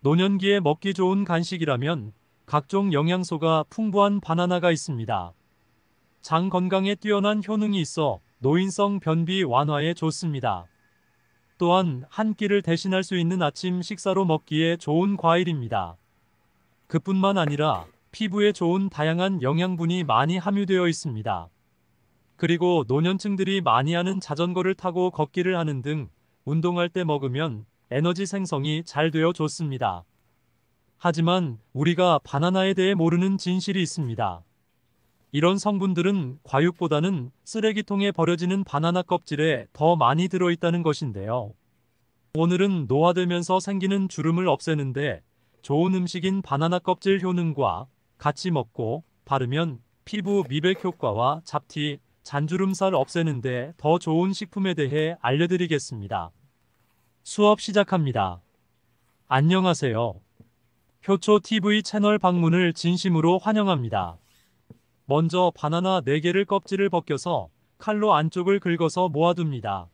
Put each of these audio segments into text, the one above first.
노년기에 먹기 좋은 간식이라면 각종 영양소가 풍부한 바나나가 있습니다. 장 건강에 뛰어난 효능이 있어 노인성 변비 완화에 좋습니다. 또한 한 끼를 대신할 수 있는 아침 식사로 먹기에 좋은 과일입니다. 그뿐만 아니라 피부에 좋은 다양한 영양분이 많이 함유되어 있습니다. 그리고 노년층들이 많이 하는 자전거를 타고 걷기를 하는 등 운동할 때 먹으면 에너지 생성이 잘 되어 좋습니다. 하지만 우리가 바나나에 대해 모르는 진실이 있습니다. 이런 성분들은 과육보다는 쓰레기통에 버려지는 바나나 껍질에 더 많이 들어있다는 것인데요. 오늘은 노화되면서 생기는 주름을 없애는데 좋은 음식인 바나나 껍질 효능과 같이 먹고 바르면 피부 미백 효과와 잡티, 잔주름살 없애는데 더 좋은 식품에 대해 알려드리겠습니다. 수업 시작합니다. 안녕하세요. 표초 t v 채널 방문을 진심으로 환영합니다. 먼저 바나나 4개를 껍질을 벗겨서 칼로 안쪽을 긁어서 모아둡니다.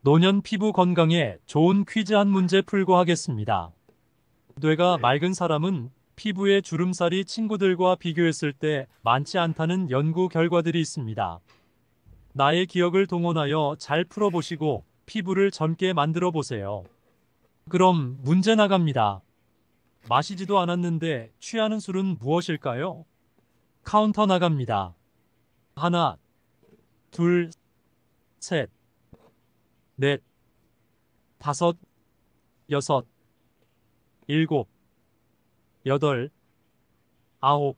노년 피부 건강에 좋은 퀴즈 한 문제 풀고 하겠습니다. 뇌가 맑은 사람은 피부에 주름살이 친구들과 비교했을 때 많지 않다는 연구 결과들이 있습니다. 나의 기억을 동원하여 잘 풀어보시고 피부를 젊게 만들어 보세요. 그럼 문제 나갑니다. 마시지도 않았는데 취하는 술은 무엇일까요? 카운터 나갑니다. 하나, 둘, 셋, 넷, 다섯, 여섯, 일곱, 여덟, 아홉,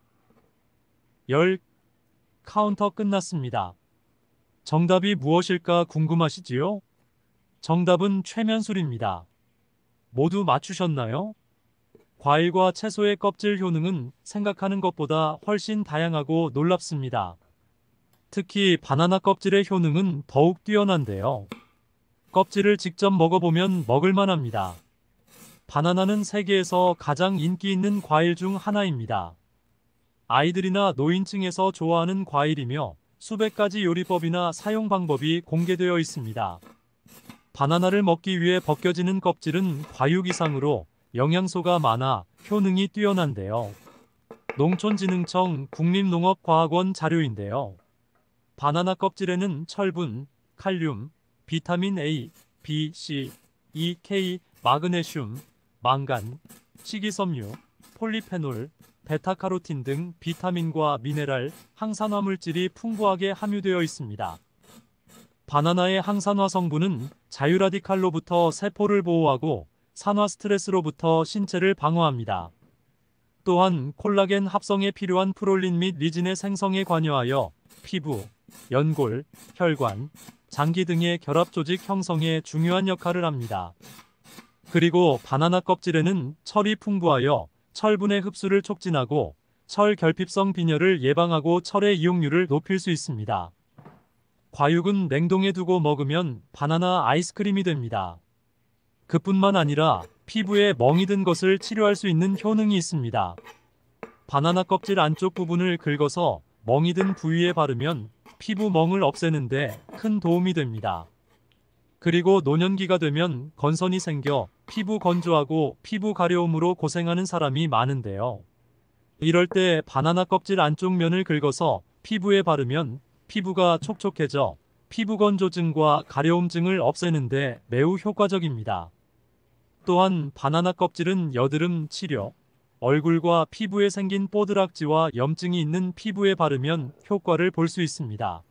열 카운터 끝났습니다. 정답이 무엇일까 궁금하시지요? 정답은 최면술입니다. 모두 맞추셨나요? 과일과 채소의 껍질 효능은 생각하는 것보다 훨씬 다양하고 놀랍습니다. 특히 바나나 껍질의 효능은 더욱 뛰어난데요. 껍질을 직접 먹어보면 먹을만합니다. 바나나는 세계에서 가장 인기 있는 과일 중 하나입니다. 아이들이나 노인층에서 좋아하는 과일이며 수백 가지 요리법이나 사용 방법이 공개되어 있습니다. 바나나를 먹기 위해 벗겨지는 껍질은 과육 이상으로 영양소가 많아 효능이 뛰어난데요. 농촌진흥청 국립농업과학원 자료인데요. 바나나 껍질에는 철분, 칼륨, 비타민 A, B, C, E, K, 마그네슘, 망간, 식이섬유, 폴리페놀, 베타카로틴 등 비타민과 미네랄, 항산화물질이 풍부하게 함유되어 있습니다. 바나나의 항산화 성분은 자유라디칼로부터 세포를 보호하고 산화 스트레스로부터 신체를 방어합니다. 또한 콜라겐 합성에 필요한 프롤린 및 리진의 생성에 관여하여 피부, 연골, 혈관, 장기 등의 결합조직 형성에 중요한 역할을 합니다. 그리고 바나나 껍질에는 철이 풍부하여 철분의 흡수를 촉진하고 철 결핍성 빈혈을 예방하고 철의 이용률을 높일 수 있습니다. 과육은 냉동에 두고 먹으면 바나나 아이스크림이 됩니다. 그뿐만 아니라 피부에 멍이 든 것을 치료할 수 있는 효능이 있습니다. 바나나 껍질 안쪽 부분을 긁어서 멍이 든 부위에 바르면 피부 멍을 없애는데 큰 도움이 됩니다. 그리고 노년기가 되면 건선이 생겨 피부 건조하고 피부 가려움으로 고생하는 사람이 많은데요. 이럴 때 바나나 껍질 안쪽 면을 긁어서 피부에 바르면 피부가 촉촉해져 피부 건조증과 가려움증을 없애는데 매우 효과적입니다. 또한 바나나 껍질은 여드름 치료, 얼굴과 피부에 생긴 뽀드락지와 염증이 있는 피부에 바르면 효과를 볼 수 있습니다.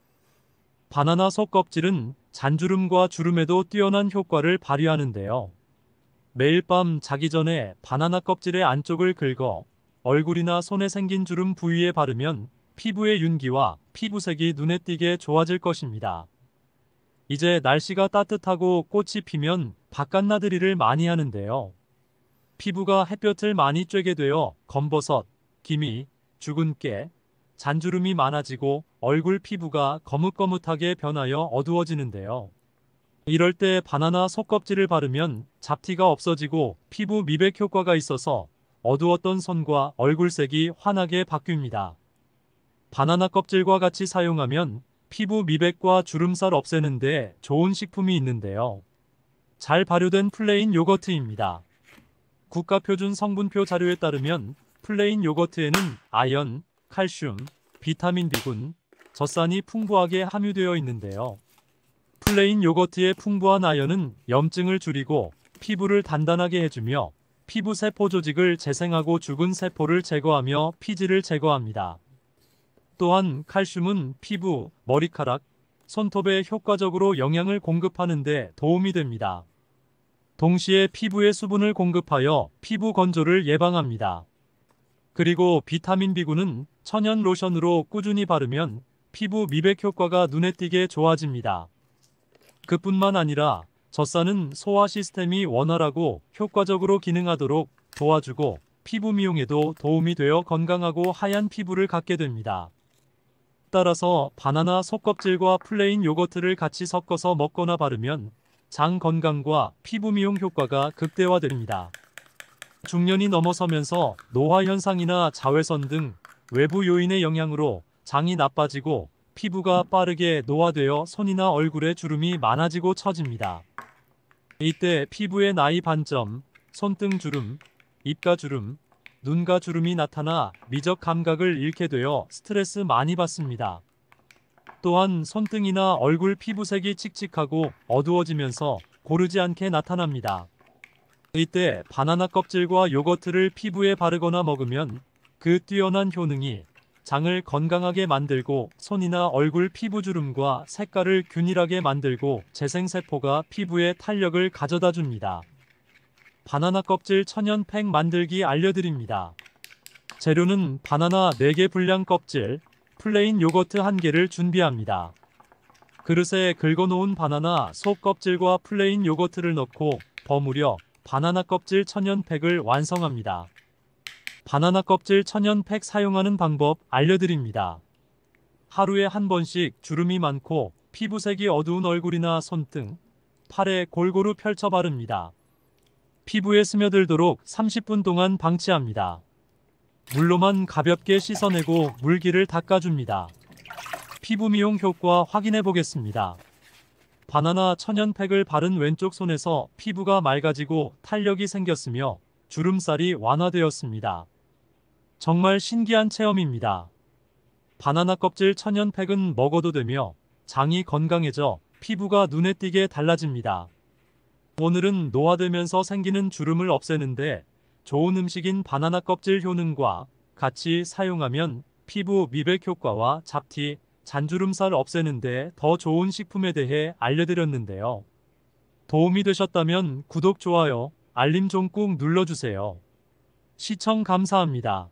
바나나 속 껍질은 잔주름과 주름에도 뛰어난 효과를 발휘하는데요. 매일 밤 자기 전에 바나나 껍질의 안쪽을 긁어 얼굴이나 손에 생긴 주름 부위에 바르면 피부의 윤기와 피부색이 눈에 띄게 좋아질 것입니다. 이제 날씨가 따뜻하고 꽃이 피면 바깥나들이를 많이 하는데요. 피부가 햇볕을 많이 쬐게 되어 검버섯, 기미, 주근 깨, 잔주름이 많아지고 얼굴 피부가 거뭇거뭇하게 변하여 어두워지는데요. 이럴 때 바나나 속껍질을 바르면 잡티가 없어지고 피부 미백 효과가 있어서 어두웠던 선과 얼굴색이 환하게 바뀝니다. 바나나 껍질과 같이 사용하면 피부 미백과 주름살 없애는데 좋은 식품이 있는데요. 잘 발효된 플레인 요거트입니다. 국가표준 성분표 자료에 따르면 플레인 요거트에는 아연, 칼슘, 비타민 B군, 젖산이 풍부하게 함유되어 있는데요. 플레인 요거트의 풍부한 아연은 염증을 줄이고 피부를 단단하게 해주며 피부 세포 조직을 재생하고 죽은 세포를 제거하며 피지를 제거합니다. 또한 칼슘은 피부, 머리카락, 손톱에 효과적으로 영양을 공급하는 데 도움이 됩니다. 동시에 피부에 수분을 공급하여 피부 건조를 예방합니다. 그리고 비타민 B군은 천연 로션으로 꾸준히 바르면 피부 미백 효과가 눈에 띄게 좋아집니다. 그뿐만 아니라 젖산은 소화 시스템이 원활하고 효과적으로 기능하도록 도와주고 피부 미용에도 도움이 되어 건강하고 하얀 피부를 갖게 됩니다. 따라서 바나나 속껍질과 플레인 요거트를 같이 섞어서 먹거나 바르면 장 건강과 피부 미용 효과가 극대화됩니다. 중년이 넘어서면서 노화 현상이나 자외선 등 외부 요인의 영향으로 장이 나빠지고 피부가 빠르게 노화되어 손이나 얼굴에 주름이 많아지고 처집니다. 이때 피부의 나이 반점, 손등 주름, 입가 주름, 눈과 주름이 나타나 미적 감각을 잃게 되어 스트레스 많이 받습니다. 또한 손등이나 얼굴 피부색이 칙칙하고 어두워지면서 고르지 않게 나타납니다. 이때 바나나 껍질과 요거트를 피부에 바르거나 먹으면 그 뛰어난 효능이 장을 건강하게 만들고 손이나 얼굴 피부 주름과 색깔을 균일하게 만들고 재생세포가 피부에 탄력을 가져다 줍니다. 바나나 껍질 천연 팩 만들기 알려드립니다. 재료는 바나나 4개 분량 껍질, 플레인 요거트 1개를 준비합니다. 그릇에 긁어놓은 바나나 속 껍질과 플레인 요거트를 넣고 버무려 바나나 껍질 천연 팩을 완성합니다. 바나나 껍질 천연 팩 사용하는 방법 알려드립니다. 하루에 한 번씩 주름이 많고 피부색이 어두운 얼굴이나 손등, 팔에 골고루 펼쳐 바릅니다. 피부에 스며들도록 30분 동안 방치합니다. 물로만 가볍게 씻어내고 물기를 닦아줍니다. 피부 미용 효과 확인해 보겠습니다. 바나나 천연팩을 바른 왼쪽 손에서 피부가 맑아지고 탄력이 생겼으며 주름살이 완화되었습니다. 정말 신기한 체험입니다. 바나나 껍질 천연팩은 먹어도 되며 장이 건강해져 피부가 눈에 띄게 달라집니다. 오늘은 노화되면서 생기는 주름을 없애는데 좋은 음식인 바나나 껍질 효능과 같이 사용하면 피부 미백 효과와 잡티, 잔주름살 없애는데 더 좋은 식품에 대해 알려드렸는데요. 도움이 되셨다면 구독, 좋아요, 알림 좀 꾹 눌러주세요. 시청 감사합니다.